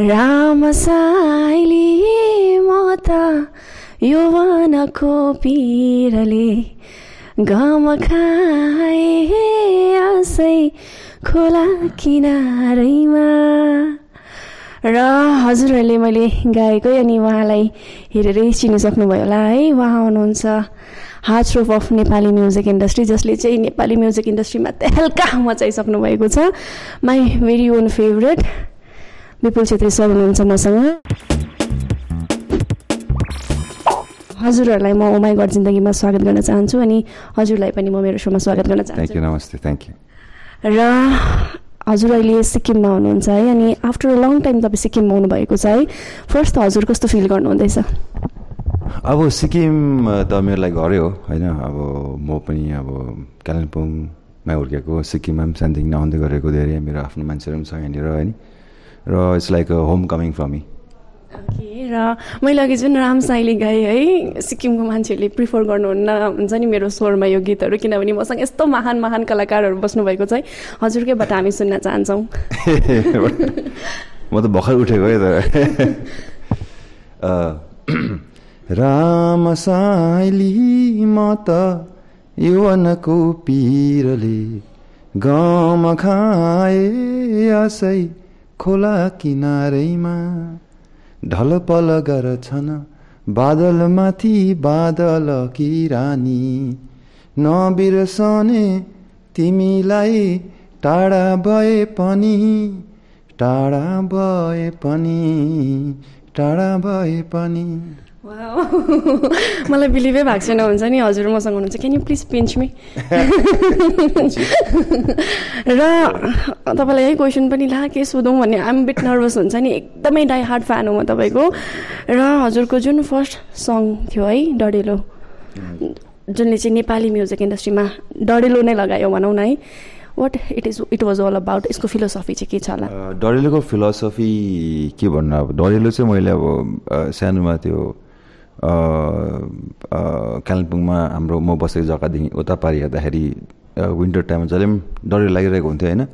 राम साइली म त पिरले गम खाए आसै खोला किनारैमा र हजुरहरूले मैले गाएकै अनि उहाँलाई हेरेरै चिनिसक्नुभयो होला है उहाँ हुनुहुन्छ heartthrob of Nepali music industry जसले चाहिँ नेपाली म्युजिक इन्डस्ट्रीमा तेलका मचाइसक्नु भएको छ my very own favourite Bipul Chhetri sir हुनुहुन्छ मसँग हजुरहरूलाई म उमाई घर जिन्दगीमा स्वागत गर्न चाहन्छु अनि हजुरलाई पनि म मेरो सोमा स्वागत गर्न चाहन्छु थ्याङ्क यू नमस्ते थ्याङ्क यू र हजुर अहिले सिक्किममा हुनुहुन्छ है अनि आफ्टर अ लङ टाइम तपाईँ सिक्किममा आउनुभएको छ है फर्स्ट त हजुर कस्तो फिल गर्नुहुँदैछ अब सिक्किम त मेरो लागि घरै हो होइन अब म पनि अब कालिम्पोङमा हुर्केको सिक्किममा पनि सानोदेखि आउँदै गरेको धेरै मेरो आफ्नो मान्छेहरू पनि छ यहाँनिर होइन र it's like a homecoming for me र मैले अघि जुन राम साईले गाएँ है सिक्किमको मान्छेहरूले प्रिफर गर्नुहुन्न हुन्छ नि मेरो स्वरमा यो गीतहरू किनभने मसँग यस्तो महान महान कलाकारहरू बस्नुभएको चाहिँ हजुरकैबाट हामी सुन्न चाहन्छौँ म त भर्खर उठेको है तर राम साईली म त युवनको पिरले गम खाए आसै खोला किनारैमा ढलपल गर्छन् बादलमाथि बादल कि रानी नबिर्सने तिमीलाई टाढा भए पनि टाढा भए पनि टाढा भए पनि मलाई बिलिभै भएको छैन हुन्छ नि हजुर मसँग हुनुहुन्छ can you please pinch me र तपाईँलाई यही क्वेसन पनि ला के सोधौँ भने आम बिट नर्भस हुन्छ नि एकदमै डाई हार्ड फ्यान हो म तपाईँको र हजुरको जुन फर्स्ट सङ थियो है डडेलो जुनले चाहिँ नेपाली म्युजिक इन्डस्ट्रीमा डडेलो नै लगायो भनौँ न है what it is it was all about यसको फिलोसफी चाहिँ के छ होला डडेलोको फिलोसफी के भन्नु अब डडेलो चाहिँ मैले अब सानोमा त्यो कालिम्पोङमा हाम्रो म बसेको जग्गादेखि उता पारि हेर्दाखेरि विन्टर टाइममा जहिले पनि डरै लागिरहेको हुन्थ्यो होइन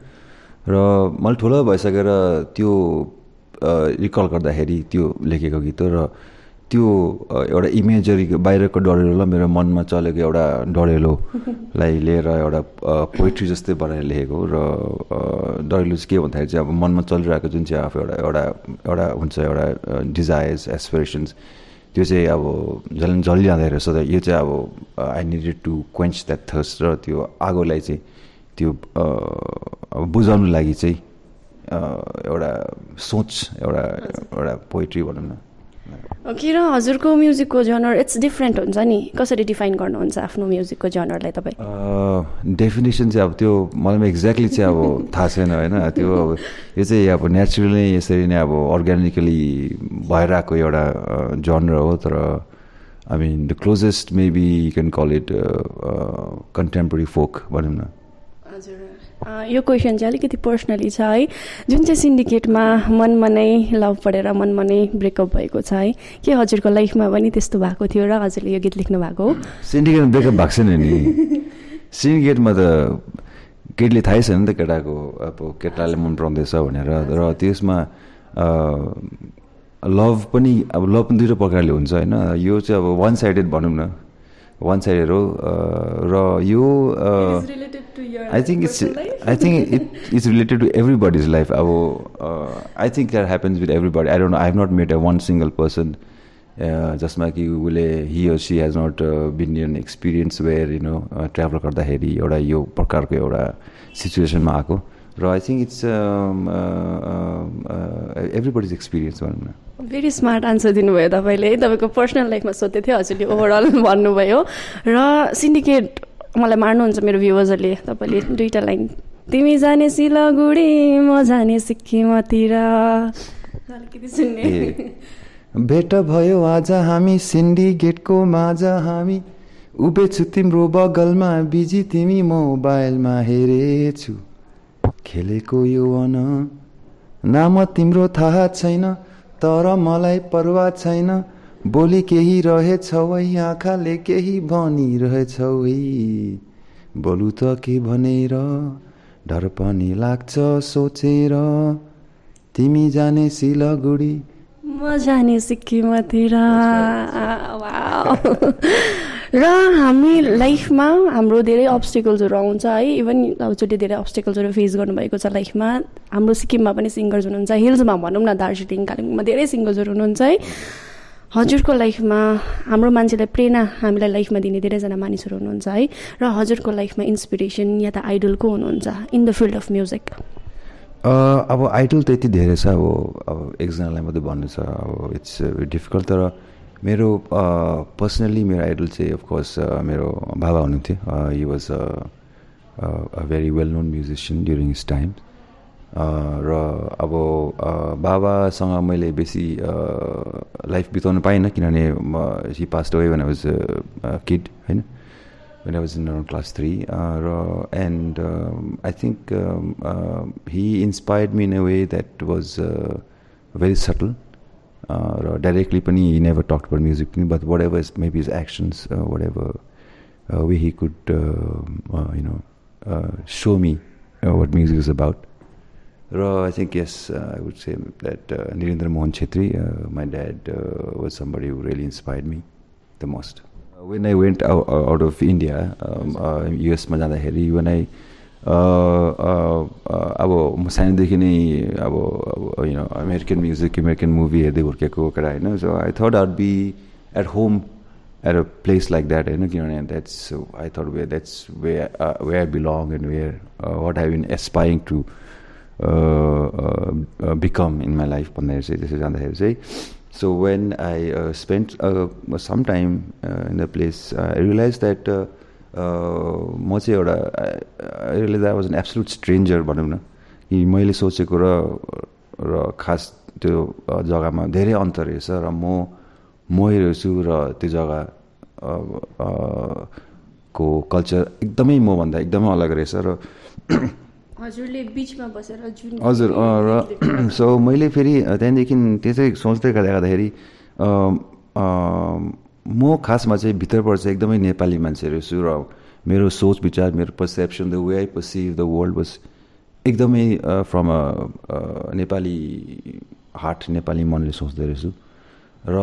र मैले ठुलो भइसकेर त्यो रिकल गर्दाखेरि त्यो लेखेको गीत हो र त्यो एउटा इमेजरी बाहिरको डरेलो मेरो मनमा चलेको एउटा डरेलोलाई लिएर एउटा पोइट्री जस्तै बनाएर लेखेको र डरेलो चाहिँ के भन्दाखेरि चाहिँ अब मनमा चलिरहेको जुन चाहिँ आफू एउटा एउटा एउटा हुन्छ एउटा डिजायर्स एसपिरेसन्स त्यो चाहिँ अब झल् जलिरहँदो रहेछ त यो चाहिँ अब I needed to quench that thirst र त्यो आगोलाई चाहिँ त्यो अब बुझाउनु लागि चाहिँ एउटा सोच एउटा एउटा पोइट्री भनौँ न किन हजुरको म्युजिकको जनर इट्स डिफ्रेन्ट हुन्छ नि कसरी डिफाइन गर्नुहुन्छ आफ्नो म्युजिकको जनरलाई तपाईँ डेफिनेसन चाहिँ अब त्यो मलाई एक्ज्याक्टली चाहिँ अब थाहा छैन होइन त्यो अब यो चाहिँ अब नेचुरली यसरी नै अब अर्ग्यानिकली भएर आएको एउटा जनर हो तर I mean the closest maybe you can call it contemporary folk भनौँ न हजुर यो क्वेसन चाहिँ अलिकति पर्सनली छ है जुन चाहिँ सिन्डिकेटमा मनमा नै लभ पढेर मनमा नै ब्रेकअप भएको छ है के हजुरको लाइफमा पनि त्यस्तो भएको थियो र हजुरले यो गीत लेख्नु भएको हो सिन्डिकेटमा ब्रेकअप भएको छैन नि सिन्डिकेटमा त केटीले थाहै छैन नि त केटाको अब केटाले मन पराउँदैछ भनेर र त्यसमा लभ पनि अब लभ पनि दुईवटा प्रकारले हुन्छ होइन यो चाहिँ अब वान साइडेड भनौँ न वान साइडेड हो र यो I think it's I think it is related to every is life अब I think that happens with everybody I don't I have not met a one single person जसमा कि उसले he or she has not been an experience where you know travel गर्दाखेरि एउटा यो प्रकारको एउटा सिचुएसनमा आएको र I think it's every is experience भनौँ न भेरी स्मार्ट आन्सर दिनुभयो तपाईँले तपाईँको पर्सनल लाइफमा सोध्दै थियो हजुरले ओभरअल भन्नुभयो र सिन्डिकेट मलाई मार्नुहुन्छ मेरो भ्युवर्सहरूले तपाईँले दुइटा लाइन तिमी जाने सिलगुडी म जाने सिक्किमतिर भेट भयो आज हामी सिन्डी गेटको माझ हामी उभेछु तिम्रो बगलमा बिजी तिमी मोबाइलमा हेरेछु खेलेको यो अन नाम तिम्रो थाहा छैन तर मलाई पर्वा छैन बोली केही रहेछौ है आँखाले केही भनिरहेछौ है बोलु त के भनेर डर पनि लाग्छ सोचेर तिमी जाने सिलगुडी म जाने सिक्किमतिर र हामी लाइफमा हाम्रो धेरै अब्सटेकल्सहरू आउँछ है इभन एकचोटि धेरै अब्सटेकल्सहरू फेस गर्नुभएको छ लाइफमा हाम्रो सिक्किममा पनि सिङ्गर्स हुनुहुन्छ हिल्समा भनौँ न दार्जिलिङ कालिम्पोङमा धेरै सिङ्गर्सहरू हुनुहुन्छ है हजुरको लाइफमा हाम्रो मान्छेलाई प्रेरणा हामीलाई लाइफमा दिने धेरैजना मानिसहरू हुनुहुन्छ है र हजुरको लाइफमा इन्सपिरेसन या त आइडल को हुनुहुन्छ in the field of music अब आइडल त्यति धेरै छ अब अब एकजनालाई मात्रै भन्नु छ अब इट्स डिफिकल्ट uh, तर मेरो पर्सनल्ली मेरो आइडल चाहिँ अफकोर्स मेरो बाबा हुनुहुन्थ्यो he was a very well known musician during his time र अब बाबासँग मैले बेसी लाइफ बिताउनु पाइनँ किनभने she passed away when was kid होइन when I was in class three. Uh, and um, I think um, uh, he inspired me in a way that was uh, very subtle. directly, he never talked about music, but whatever is maybe his actions, whatever way he could, you know, show me what music is about. Uh, I think, yes, uh, I would say that uh, Mohan Chetri, uh, my dad, was somebody who really inspired me the most. when I went out, of India, um, uh, US Majana Heri, when I अब म सानैदेखि नै अब you know American work American movie हेर्दै हुर्केको कुरा होइन so I thought I'd be at home at a place like that होइन किनभने that's I thought way that's where I belong and where what I've been aspiring to. Become in my life भन्दाखेरि चाहिँ त्यसरी जाँदाखेरि चाहिँ so when I spend some time in the place I realise that म चाहिँ एउटा I realise I was an absolute stranger भनौँ न कि मैले सोचेको र र खास त्यो जग्गामा धेरै अन्तर रहेछ र म मै रहेछु र त्यो जग्गा को कल्चर एकदमै मभन्दा एकदमै अलग रहेछ र हजुर र सो मैले फेरि त्यहाँदेखि त्यसै सोच्दै गर्दा गर्दाखेरि म खासमा चाहिँ भित्रबाट चाहिँ एकदमै नेपाली मान्छेहरू छु र मेरो सोच विचार मेरो perception the way I perceive the world was एकदमै from a Nepali heart Nepali मनले सोच्दो रहेछु र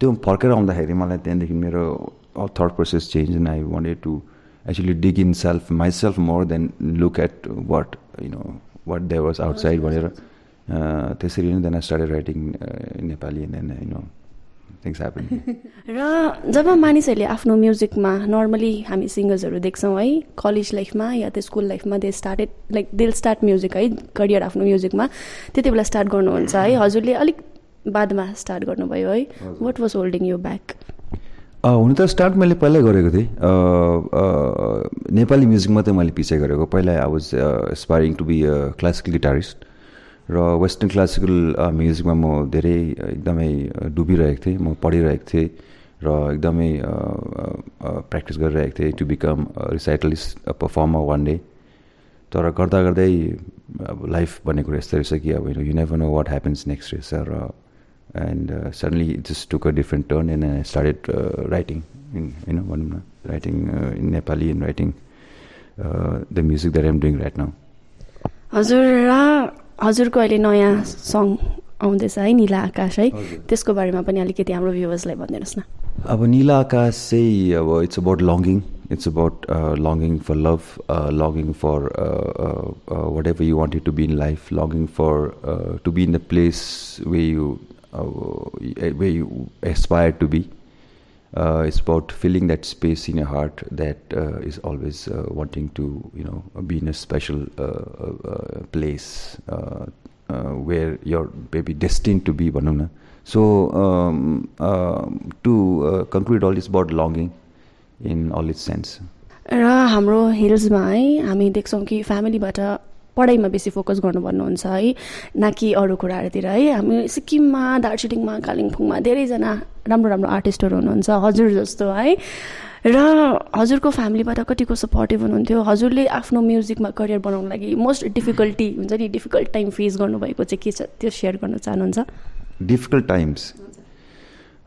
त्यो फर्केर आउँदाखेरि मलाई त्यहाँदेखि मेरो third process change and I wanted to actually dig inself self more than look at what you know what there was outside oh, भनेर uh, त्यसरी नै then I started writing Nepali then you know things happen र जब मानिसहरूले आफ्नो म्युजिकमा normally हामी सिङ्गर्सहरू देख्छौँ है कलेज लाइफमा या त स्कुल लाइफमा they started like they start music है करियर आफ्नो म्युजिकमा त्यति बेला स्टार्ट गर्नुहुन्छ है हजुरले अलिक बादमा स्टार्ट गर्नुभयो है what was holding you back हुन त स्टार्ट मैले पहिल्यै गरेको थिएँ नेपाली म्युजिक मात्रै मैले पिछे गरेको पहिला I was aspiring to be classical guitarist र वेस्टर्न क्लासिकल म्युजिकमा म धेरै एकदमै डुबिरहेको थिएँ म पढिरहेको थिएँ र एकदमै प्र्याक्टिस गरिरहेको थिएँ to become recitalist performer one day तर गर्दा गर्दै अब लाइफ भन्ने कुरो यस्तो रहेछ कि अब you never know what happens next रहेछ र and suddenly just took a different turn and I started writing in होइन भनौँ न writing in Nepali in writing the music that am doing right now हजुर र हजुरको अहिले नयाँ सङ आउँदैछ है निला आकाश है त्यसको बारेमा पनि अलिकति हाम्रो भ्युवर्सलाई भनिदिनुहोस् न अब निला आकाश चाहिँ अब it's about longing it's about longing for love longing for whatever you wanted to be in life longing for to be in the place way you Uh, where you aspire to be. Uh, it's about filling that space in your heart that uh, is always uh, wanting to you know be in a special uh, uh, place where you're maybe destined to be banana so um, um to conclude all this about longing in all its sense र हाम्रो हिल्समा है हामी देख्छौँ कि फ्यामिलीबाट पढाइमा बेसी focus गर्नु भन्नुहुन्छ है न कि अरू कुराहरूतिर है हामी सिक्किममा दार्जिलिङमा कालिम्पोङमा धेरैजना राम्रो राम्रो आर्टिस्टहरू हुनुहुन्छ हजुर जस्तो है र हजुरको फ्यामिलीबाट कतिको सपोर्टिभ हुनुहुन्थ्यो हजुरले आफ्नो म्युजिकमा करियर बनाउनु लागि मोस्ट डिफिकल्टी हुन्छ नि डिफिकल्ट टाइम फेस गर्नुभएको चाहिँ के छ त्यो सेयर गर्न चाहनुहुन्छ डिफिकल्ट टाइम्स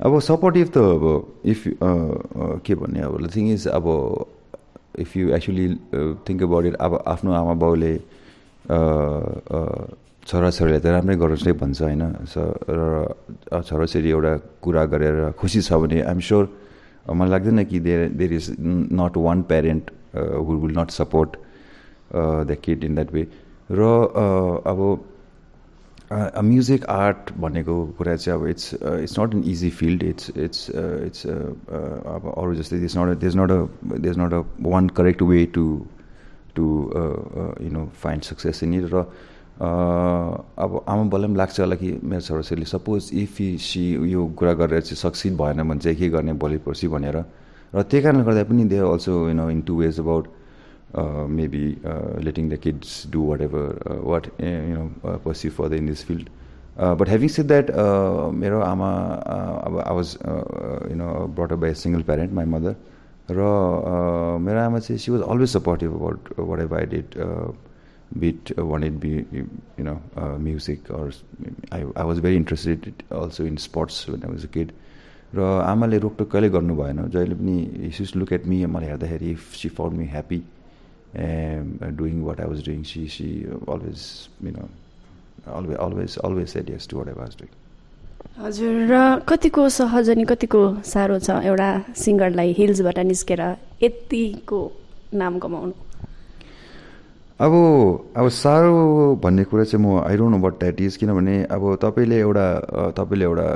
अब सपोर्टिभ त अब इफ uh, uh, के भन्ने अब थिङ इज अब if you actually think about it अब आफ्नो आमा बाउले छोराछोरीलाई त राम्रै गरोस् नै भन्छ होइन र छोराछोरी एउटा कुरा गरेर खुसी छ भने आइएम स्योर मलाई लाग्दैन कि there there is not one parent who will not support the kid in that way र अब म्युजिक आर्ट भनेको कुरा चाहिँ अब it's it's not an easy field it's it's it's अब अरू जस्तै it's not there's not a there's not a one correct way to to you know find success in it र अब आमा बल्ल पनि लाग्छ होला कि मेरो छोराछोरीले सपोज इफ सी यो कुरा गरेर चाहिँ सक्सिड भएन भने चाहिँ के गर्ने भोलि पर्सि भनेर र त्यही कारणले गर्दा पनि they also you know in two ways about maybe letting the kids do what ever what you know for the in this field but having said that मेरो आमा uh, अब I was you know brought up by single parent my mother र मेरो आमा चाहिँ she was always supportive about what ever I did bit one it be you know music or I I was very interested also in sports भन्ने was a kid र आमाले रोकटोक कहिले गर्नु भएन जहिले पनि सिज लुक एट मी मलाई हेर्दाखेरि if she found me happy doing what I was doing she she always you know always always always said yes to what I was doing हजुर र कतिको सहज अनि कतिको साह्रो छ एउटा सिङ्गरलाई हिल्सबाट निस्केर यतिको नाम कमाउनु अब अब साह्रो भन्ने कुरा चाहिँ म I don't know but that is किनभने अब तपाईँले एउटा तपाईँले एउटा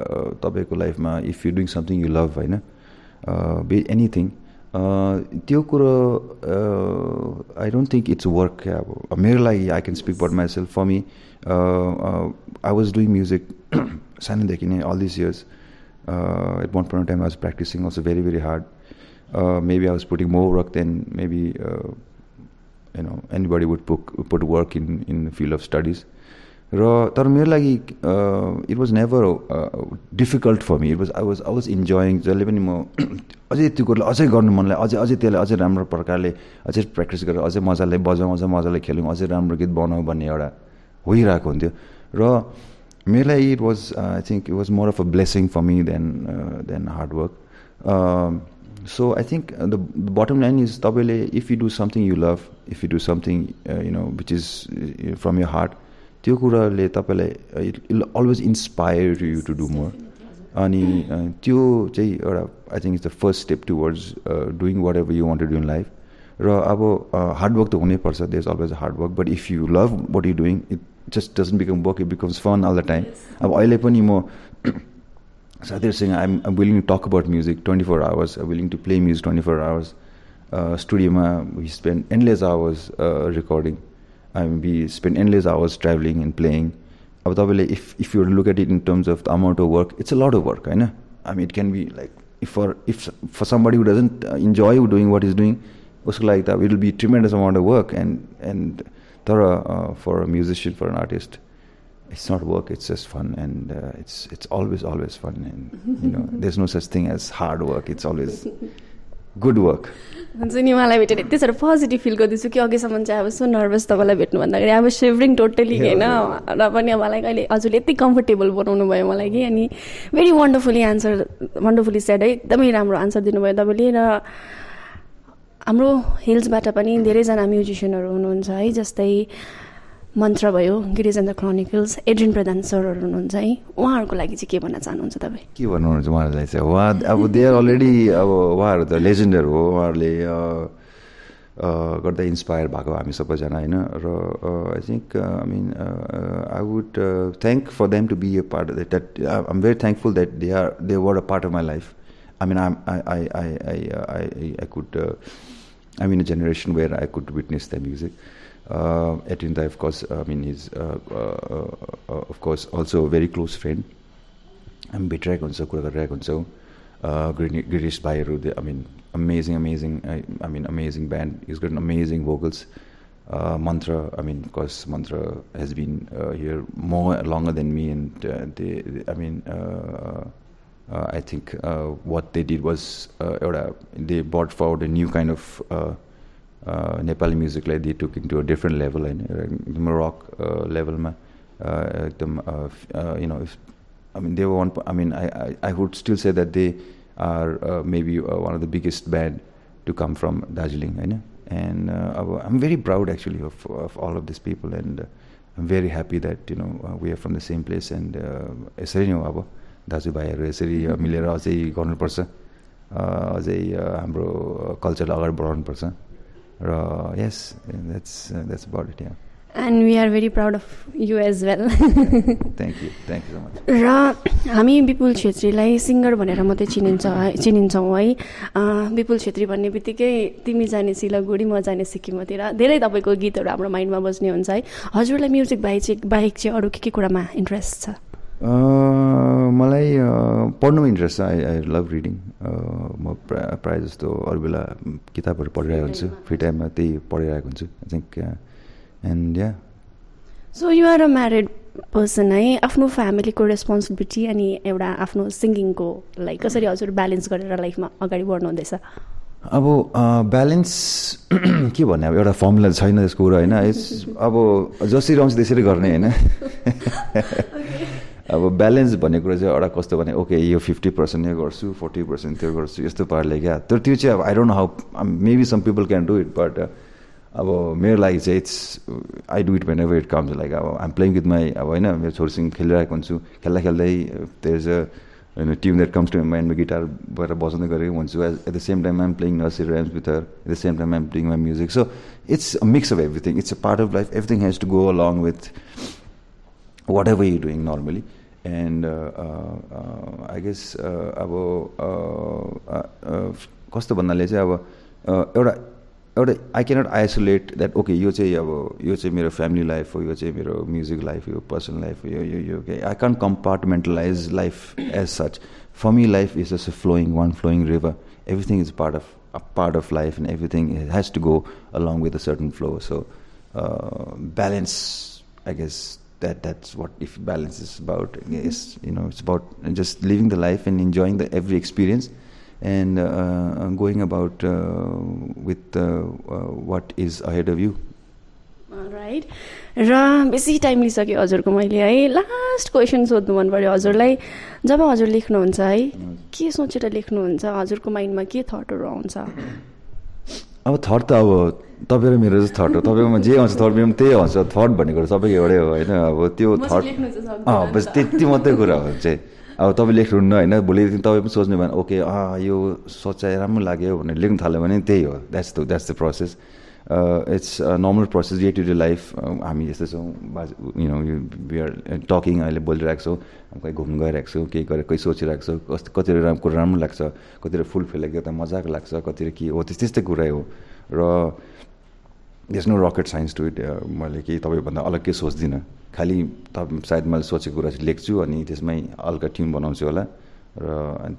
तपाईँको लाइफमा if you doing something you love होइन बि एनिथिङ त्यो कुरो I don't think it's work क्या अब मेरो लागि I can speak but myself self for me I was doing music सानैदेखि नै all this years at one point time I practising also very very hard maybe I was putting more work then maybe you know anybody would put put work in in field of studies र तर मेरो लागि it was never difficult for me it was I was I was enjoying जसले पनि म अझै त्यो कुरोलाई अझै गर्नु मनलाई अझै अझै त्यसलाई अझै राम्रो प्रकारले अझै प्र्याक्टिस गरेर अझै मजाले बजाउँ अझै मजाले खेलौँ अझै राम्रो गीत बनाऊ भन्ने एउटा होइरहेको हुन्थ्यो र Mela Eid was, uh, I think, it was more of a blessing for me than uh, than hard work. Um, so I think uh, the, bottom line is, Tabele, if you do something you love, if you do something, you know, which is from your heart, it'll always inspire you to do more. And uh, I think it's the first step towards doing whatever you want to do in life. Uh, hard work, the only person there's always hard work, but if you love what you're doing, just doesn't become work, it becomes fun all the time. I'm oily pony more. So they're saying I'm, I'm willing to talk about music 24 hours. I'm willing to play music 24 hours. Uh, studio, ma, we spend endless hours uh, recording. I mean, we spend endless hours traveling and playing. If, if you look at it in terms of the amount of work, it's a lot of work. I know. I mean, it can be like if for if for somebody who doesn't uh, enjoy doing what he's doing, also like that, it'll be tremendous amount of work. And and तर for a musician for an artist it's not work it's just fun and it's it's always always fun and you know there is no such thing as hard work it's always good work हुन्छ नि उहाँलाई भेटेर यति साह्रो positive feel गर्दैछु कि अघिसम्म चाहिँ अब सो नर्भस तपाईँलाई भेट्नु भन्दाखेरि अब सेभरिङ टोटली होइन र पनि अब मलाई अहिले हजुरले यति कम्फर्टेबल बनाउनु भयो मलाई कि अनि very wonderfully answer wonderfully said है एकदमै राम्रो आन्सर दिनुभयो तपाईँले र हाम्रो हिल्सबाट पनि धेरैजना म्युजिसियनहरू हुनुहुन्छ है जस्तै मन्त्र भयो Girish and the Chronicles Adrian Pradhan सरहरू हुनुहुन्छ है उहाँहरूको लागि चाहिँ के भन्न चाहनुहुन्छ तपाईँ के भन्नुहुन्छ उहाँहरूलाई चाहिँ उहाँ अब दे आर अलरेडी अब उहाँहरू त लेजेन्डहरू हो उहाँहरूले गर्दा इन्सपायर भएको हामी सबैजना होइन र I think I mean I would thank for them to be a part that I am very thankful that they are they were a part of my life I mean I I I I I I could I'm in a generation where I could witness their music. Uh, of course, I mean, he's uh, uh, uh, of course also a very close friend. I'm Bitrak Gonzo, Kuragarrak Gonzo, Girish I mean, amazing, amazing, I, mean, amazing band. He's got amazing vocals. Mantra, I mean, of course, Mantra has been here more longer than me, and I mean, uh, I think uh, what they did was uh, they brought forward a new kind of Nepali music like they took it to a different level in the rock level uh, uh, you know I mean they were one I mean I, I, would still say that they are maybe one of the biggest band to come from Darjeeling you know? and I'm very proud actually of, all of these people and I'm very happy that you know we are from the same place and uh, दाजुभाइहरू यसरी मिलेर अझै गर्नुपर्छ अझै हाम्रो कल्चरलाई अगाडि बढाउनुपर्छ र yes that's that's about it and we are very proud of you as well thank you thank you so much र हामी विपुल छेत्रीलाई सिङ्गर भनेर मात्रै चिनिन्छ चिनिन्छौँ है विपुल छेत्री भन्ने बित्तिकै तिमी जाने सिलगढी म जाने सिक्किमतिर धेरै तपाईँको गीतहरू हाम्रो माइन्डमा बज्ने हुन्छ है हजुरलाई म्युजिक बाहेक चाहिँ बाहेक चाहिँ अरू के के कुरामा इन्ट्रेस्ट छ मलाई पढ्नुमा इन्ट्रेस्ट छ आई आई लभ रिडिङ म प्रायः प्रायः जस्तो अरू बेला किताबहरू पढिरहेको हुन्छु फ्री टाइममा त्यही पढिरहेको हुन्छु think and yeah so you're a married person है आफ्नो फ्यामिलीको रेस्पोन्सिबिलिटी अनि एउटा आफ्नो सिङ्गिङको लाइक कसरी हजुर ब्यालेन्स गरेर लाइफमा अगाडि बढ्नु हुँदैछ अब ब्यालेन्स के भन्ने अब एउटा फर्मुला छैन यसको कुरा होइन अब जसरी आउँछ त्यसरी गर्ने होइन अब ब्यालेन्स भन्ने कुरो चाहिँ एउटा कस्तो भने ओके यो फिफ्टी पर्सेन्ट यो गर्छु फोर्टी पर्सेन्ट त्यो गर्छु यस्तो पाराले क्या तर त्यो चाहिँ अब I don't how maybe some people can do it but अब मेरो लागि चाहिँ it's I do it whenever it comes like अब आइम प्लेइङ विथ माई अब होइन मेरो छोरीसँग खेलिरहेको हुन्छु खेल्दा खेल्दै त्यो इज होइन टिम द्याट कम्स टु माइन्डमा गिटार भएर बजाउँदै गरेको हुन्छु as at the same time I'm playing nursery rhymes with her at the same time I'm playing my music so it's a mix of everything it's a part of life everything has to go along with whatever you're doing normally. And I guess अब कस्तो भन्नाले चाहिँ अब एउटा एउटा I cannot isolate that okay यो चाहिँ अब यो चाहिँ मेरो फ्यामिली लाइफ हो यो चाहिँ मेरो म्युजिक लाइफ यो पर्सनल लाइफ हो यो यो यो के I can't compartmentalise life as such for me life is just a flowing one flowing river everything is part of a part of life and everything has to go along with a certain flow so balance I guess that that's what if balance is about yes you know it's about just living the life and enjoying the every experience and uh, going about uh, with uh, what is ahead of you right र बेसी time लिइसकेँ हजुरको मैले है last question सोध्नु मन पऱ्यो हजुरलाई जब हजुर लेख्नुहुन्छ है के सोचेर लेख्नुहुन्छ हजुरको माइन्डमा के थटहरू आउँछ अब थर्ड त अब तपाईँ र मेरो चाहिँ थर्ड हो तपाईँकोमा जे आउँछ थर्ड मेरो त्यही आउँछ थर्ड भन्ने कुरा सबैको एउटै हो होइन अब त्यो थर्ड बस त्यति मात्रै कुरा हो चाहिँ अब तपाईँ लेख्नुहुन्न होइन भोलिदेखि तपाईँ पनि सोच्नु भने ओके यो सोचाइ राम्रो लाग्यो भनेर लेख्नु थाल्यो भने त्यही हो that's the that's the process it's normal process day to day life हामी यस्तो छौँ यु नो आर टकिङ अहिले बोलिरहेको छौँ कहीँ घुम्नु गइरहेको छौँ केही गरेर कहीँ सोचिरहेको छौँ कस्तो कतिवटा राम्रो कुरा राम्रो लाग्छ कतिवटा फुलफिल त मजाको लाग्छ कतिवटा के हो त्यस्तै त्यस्तै कुरै हो र yes no rocket science to it मैले केही तपाईँभन्दा अलग केही सोच्दिनँ खालि त सायद मैले सोचेको कुरा चाहिँ लेख्छु अनि त्यसमै हल्का टिम बनाउँछु होला र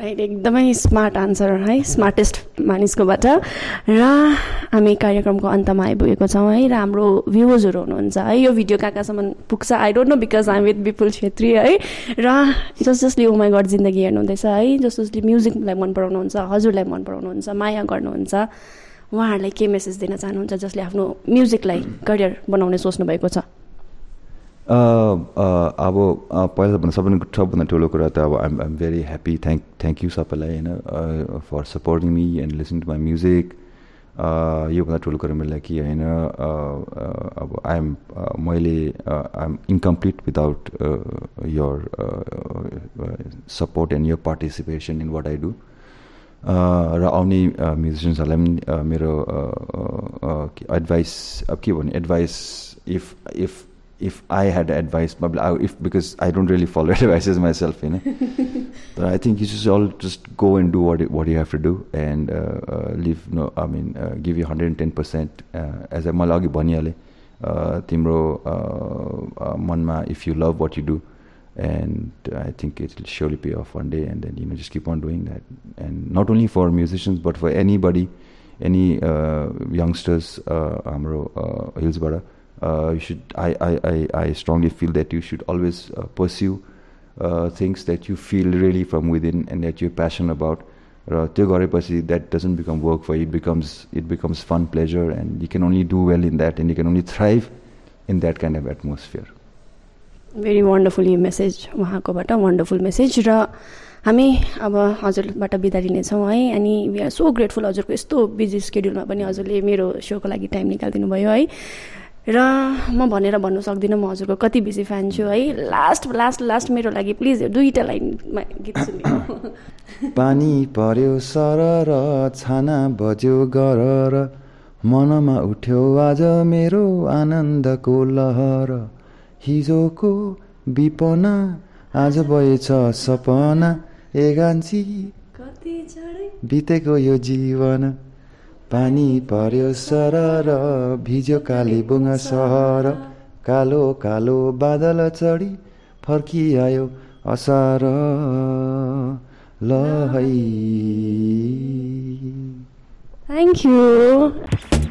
राइट एकदमै स्मार्ट आन्सर है स्मार्टेस्ट मानिसकोबाट र हामी कार्यक्रमको अन्तमा आइपुगेको छौँ है र हाम्रो भ्युवर्सहरू हुनुहुन्छ है यो भिडियो कहाँ कहाँसम्म पुग्छ I don't know because I with Vipul Chhetri है र जस जसले उमा गड जिन्दगी हेर्नुहुँदैछ है जस जसले म्युजिकलाई मन पराउनुहुन्छ हजुरलाई मन पराउनुहुन्छ माया गर्नुहुन्छ उहाँहरूलाई के मेसेज दिन चाहनुहुन्छ जसले आफ्नो म्युजिकलाई करियर बनाउने सोच्नु भएको छ Uh, uh, अब uh, पहिला भन्दा सबैभन्दा सबभन्दा ठुलो कुरा त अब I'm I'm very happy thank thank you सबैलाई होइन for supporting me and listen to my music योभन्दा ठुलो कुरा मेरो लागि होइन अब एम मैले I'm incomplete without your support and your participation in what I do र आउने म्युजिसियन्सहरूलाई पनि मेरो एडभाइस अब के भन्ने advice if if if I had advice मतलब if because I don't really follow advices myself होइन तर I think you should all just go and do what what you have to do and live no I mean give you hundred and ten percent as uh मैले अघि भनिहालेँ तिम्रो मनमा if you love what you do and I think it will surely pay off one day and then you know just keep on doing that and not only for musicians but for anybody any youngsters हाम्रो हिल्सबाट Uh, you should I, I, I, I, strongly feel that you should always uh, pursue uh, things that you feel really from within and that you're passionate about र त्यो गरेपछि that doesn't become work for it becomes it becomes fun pleasure and you can only do well in that and you can only thrive in that kind of atmosphere very wonderful यो message उहाँकोबाट wonderful message र हामी अब हजुरबाट बिदा लिनेछौँ है अनि we are so grateful हजुरको यस्तो बिजी स्केड्युलमा पनि हजुरले मेरो सोको लागि टाइम निकालिदिनु भयो है र म भनेर भन्नु सक्दिनँ म हजुरको कति बेसी फ्यान छु है लास्ट लास्ट लास्ट मेरो लागि प्लिज दुईवटा लाइनमा गीत सुन्नु पानी पर्यो सरर छाना बज्यो गरर मनमा उठ्यो आज मेरो आनन्दको लहर हिजोको विपना आज भएछ सपना एगान्छी बितेको यो जीवन पानी पर्यो सरर भिज्यो कालेबुङ सहर कालो कालो बादल चढी फर्किआयो असार ल है थ्याङ्क यू